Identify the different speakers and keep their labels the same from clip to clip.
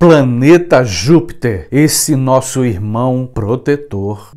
Speaker 1: planeta Júpiter, esse nosso irmão protetor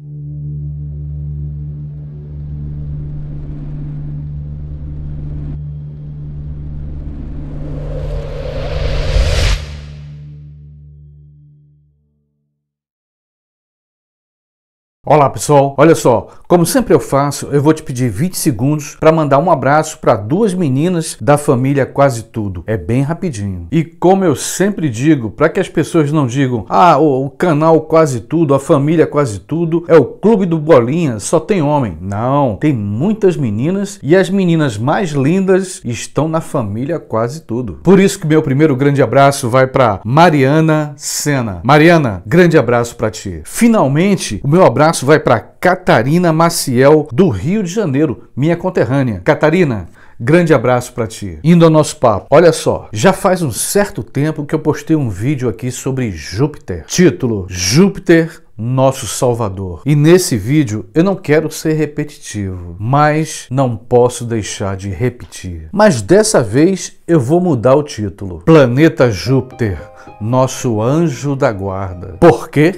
Speaker 1: Olá pessoal, olha só, como sempre eu faço, eu vou te pedir 20 segundos para mandar um abraço para duas meninas da família Quase Tudo. É bem rapidinho. E como eu sempre digo, para que as pessoas não digam, ah, o, o, canal Quase Tudo, a família Quase Tudo é o clube do Bolinha, só tem homem. Não, tem muitas meninas e as meninas mais lindas estão na família Quase Tudo. Por isso que meu primeiro grande abraço vai para Mariana Sena. Mariana, grande abraço para ti. Finalmente, o meu abraço abraço vai para Catarina Maciel, do Rio de Janeiro, minha conterrânea. Catarina, Grande abraço para ti. Indo ao nosso papo, olha só, já faz um certo tempo que eu postei um vídeo aqui sobre Júpiter. Título: Júpiter, nosso Salvador. E nesse vídeo eu não quero ser repetitivo, mas não posso deixar de repetir. Mas dessa vez eu vou mudar o título: Planeta Júpiter, nosso anjo da guarda. Por quê?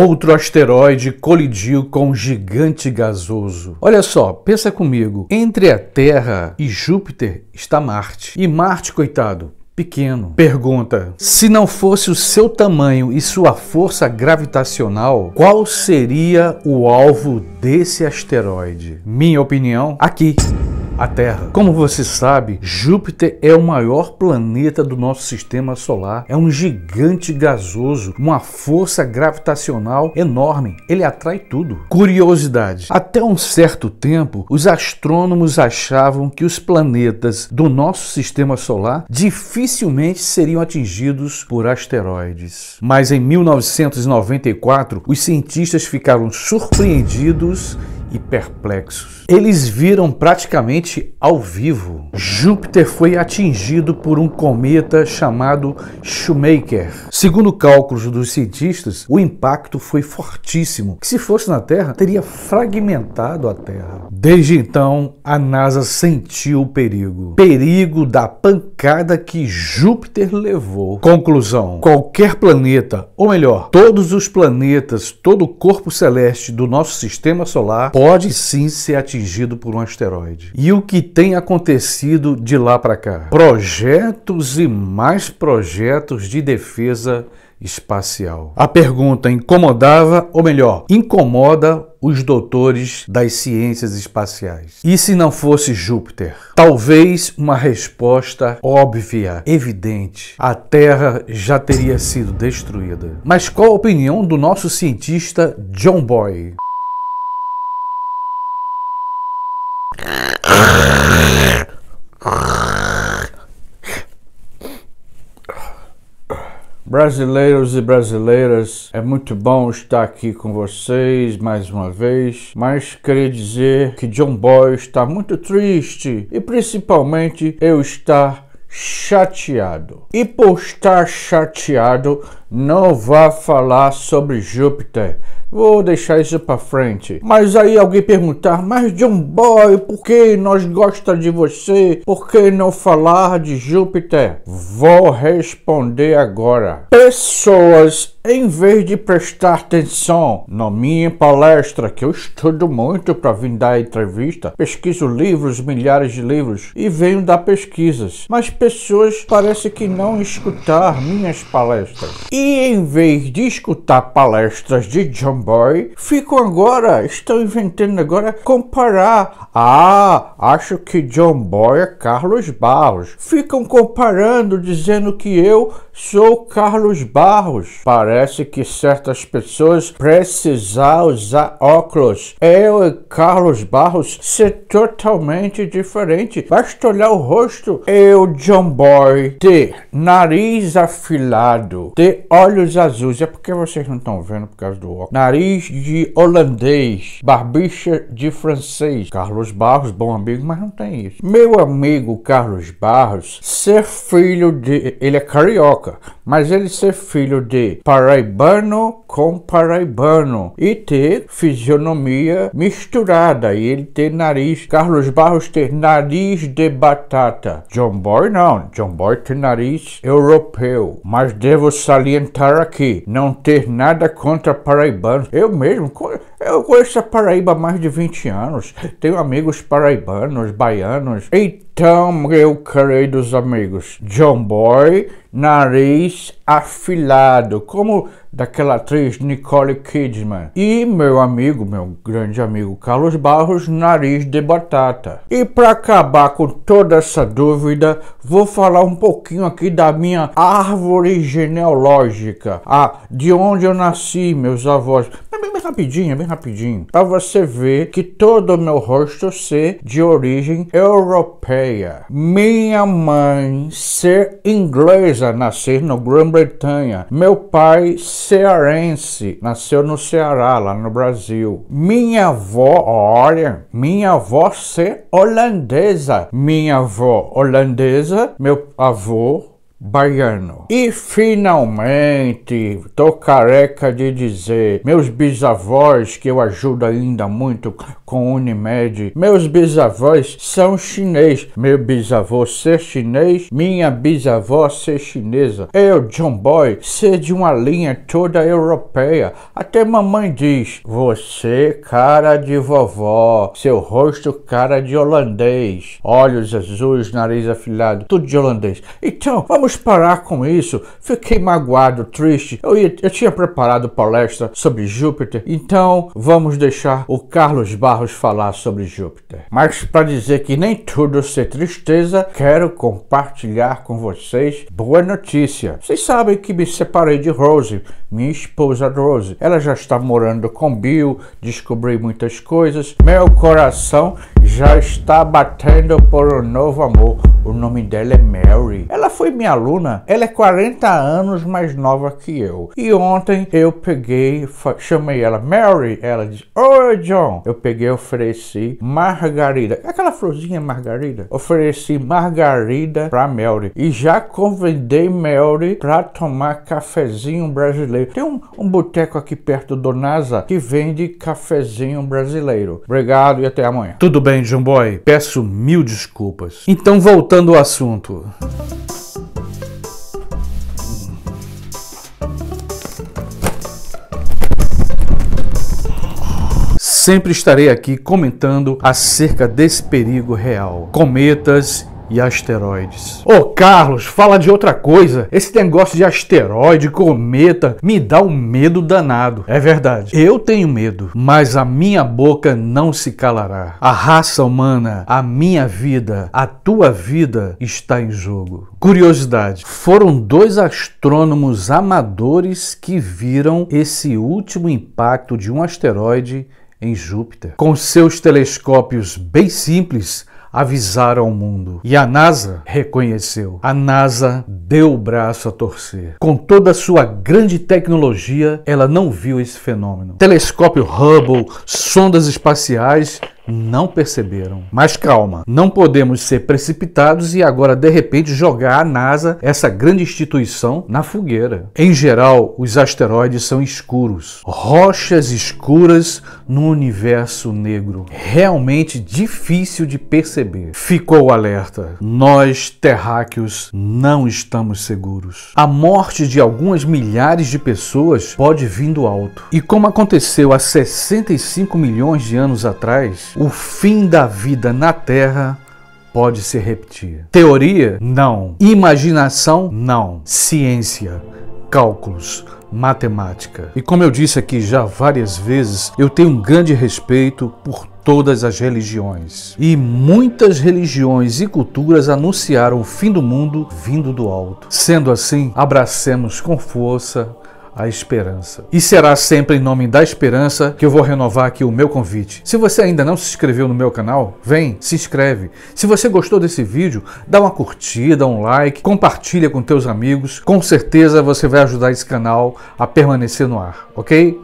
Speaker 1: Outro asteroide colidiu com um gigante gasoso. Olha só, pensa comigo. Entre a Terra e Júpiter está Marte. E Marte, coitado, pequeno. Pergunta: se não fosse o seu tamanho e sua força gravitacional, qual seria o alvo desse asteroide? Minha opinião, aqui a Terra. Como você sabe, Júpiter é o maior planeta do nosso sistema solar. É um gigante gasoso, uma força gravitacional enorme. Ele atrai tudo. Curiosidade: até um certo tempo, os astrônomos achavam que os planetas do nosso sistema solar dificilmente seriam atingidos por asteroides. Mas em 1994, os cientistas ficaram surpreendidos e perplexos. Eles viram praticamente ao vivo. Júpiter foi atingido por um cometa chamado Shoemaker. Segundo cálculos dos cientistas, o impacto foi fortíssimo, que se fosse na Terra, teria fragmentado a Terra. Desde então, a NASA sentiu o perigo. Perigo da pancada que Júpiter levou. Conclusão: qualquer planeta, ou melhor, todos os planetas, todo o corpo celeste do nosso sistema solar pode sim ser atingido por um asteroide. E o que tem acontecido de lá para cá? Projetos e mais projetos de defesa espacial. A pergunta incomodava, ou melhor, incomoda os doutores das ciências espaciais. E se não fosse Júpiter? Talvez uma resposta óbvia, evidente. A Terra já teria sido destruída. Mas qual a opinião do nosso cientista John Boy? Brasileiros e brasileiras, é muito bom estar aqui com vocês mais uma vez, mas queria dizer que John Boy está muito triste e principalmente eu estar chateado. E por estar chateado, não vá falar sobre Júpiter. Vou deixar isso para frente. Mas aí alguém perguntar, mas John Boy, por que nós gosta de você? Por que não falar de Júpiter? Vou responder agora. Pessoas, em vez de prestar atenção na minha palestra, que eu estudo muito para vir dar entrevista, pesquiso livros, milhares de livros, e venho dar pesquisas. Mas pessoas parece que não escutar minhas palestras e em vez de escutar palestras de John Boy, ficam agora, estão inventando agora comparar. Ah, acho que John Boy é Carlos Barros. Ficam comparando, dizendo que eu Sou Carlos Barros. Parece que certas pessoas precisam usar óculos. Eu e Carlos Barros ser totalmente diferente. Basta olhar o rosto. Eu, John Boy, ter nariz afilado, ter olhos azuis. É porque vocês não estão vendo por causa do óculos. Nariz de holandês, barbicha de francês. Carlos Barros, bom amigo, mas não tem isso. Meu amigo Carlos Barros, ser filho de. Ele é carioca mas ele ser filho de paraibano com paraibano e ter fisionomia misturada e ele ter nariz, Carlos Barros ter nariz de batata. John Boy não, John Boy tem nariz europeu, mas devo salientar aqui, não ter nada contra paraibanos. Eu mesmo, eu conheço a Paraíba há mais de 20 anos, tenho amigos paraibanos, baianos. Então, meu queridos amigos, John Boy, nariz afilado, como daquela atriz Nicole Kidman. E meu amigo, meu grande amigo Carlos Barros, nariz de batata. E para acabar com toda essa dúvida, vou falar um pouquinho aqui da minha árvore genealógica. Ah, de onde eu nasci, meus avós bem rapidinho, é bem rapidinho, para você ver que todo o meu rosto ser de origem europeia. Minha mãe ser inglesa, nascer no Grã-Bretanha. Meu pai cearense, nasceu no Ceará, lá no Brasil. Minha avó, olha, minha avó ser holandesa. Minha avó holandesa, meu avô baiano. E finalmente, tô careca de dizer, meus bisavós que eu ajudo ainda muito com Unimed. Meus bisavós são chinês. Meu bisavô ser chinês, minha bisavó ser chinesa. Eu, John Boy, ser de uma linha toda europeia. Até mamãe diz: Você, cara de vovó, seu rosto, cara de holandês, olhos azuis, nariz afilhado, tudo de holandês. Então, vamos parar com isso. Fiquei magoado, triste. Eu, ia, eu tinha preparado palestra sobre Júpiter, então vamos deixar o Carlos Barros Barros falar sobre Júpiter. Mas para dizer que nem tudo ser tristeza, quero compartilhar com vocês boa notícia. Vocês sabem que me separei de Rose, minha esposa Rose. Ela já está morando com Bill, descobri muitas coisas. Meu coração já está batendo por um novo amor. O nome dela é Mary. Ela foi minha aluna. Ela é 40 anos mais nova que eu. E ontem eu peguei, chamei ela Mary. Ela disse: Oi, John. Eu peguei ofereci margarida. Aquela florzinha margarida. Ofereci margarida para Melry. E já convidei Melry para tomar cafezinho brasileiro. Tem um, um boteco aqui perto do NASA que vende cafezinho brasileiro. Obrigado e até amanhã. Tudo bem, Jumboy. Peço mil desculpas. Então, voltando ao assunto. sempre estarei aqui comentando acerca desse perigo real. Cometas e asteroides. Ô oh, Carlos, fala de outra coisa. Esse negócio de asteroide, cometa, me dá um medo danado. É verdade. Eu tenho medo, mas a minha boca não se calará. A raça humana, a minha vida, a tua vida está em jogo. Curiosidade: foram dois astrônomos amadores que viram esse último impacto de um asteroide em Júpiter. Com seus telescópios bem simples, avisaram ao mundo. E a NASA reconheceu. A NASA deu o braço a torcer. Com toda a sua grande tecnologia, ela não viu esse fenômeno. Telescópio Hubble, sondas espaciais não perceberam. Mas calma, não podemos ser precipitados e agora de repente jogar a NASA, essa grande instituição, na fogueira. Em geral, os asteroides são escuros, rochas escuras no universo negro, realmente difícil de perceber. Ficou o alerta. Nós terráqueos não estamos seguros. A morte de algumas milhares de pessoas pode vir do alto. E como aconteceu há 65 milhões de anos atrás, o fim da vida na Terra pode se repetir. Teoria? Não. Imaginação? Não. Ciência, cálculos, matemática. E como eu disse aqui já várias vezes, eu tenho um grande respeito por todas as religiões. E muitas religiões e culturas anunciaram o fim do mundo vindo do alto. Sendo assim, abracemos com força a esperança. E será sempre em nome da esperança que eu vou renovar aqui o meu convite. Se você ainda não se inscreveu no meu canal, vem, se inscreve. Se você gostou desse vídeo, dá uma curtida, um like, compartilha com teus amigos. Com certeza você vai ajudar esse canal a permanecer no ar, ok?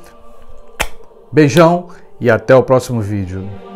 Speaker 1: Beijão e até o próximo vídeo.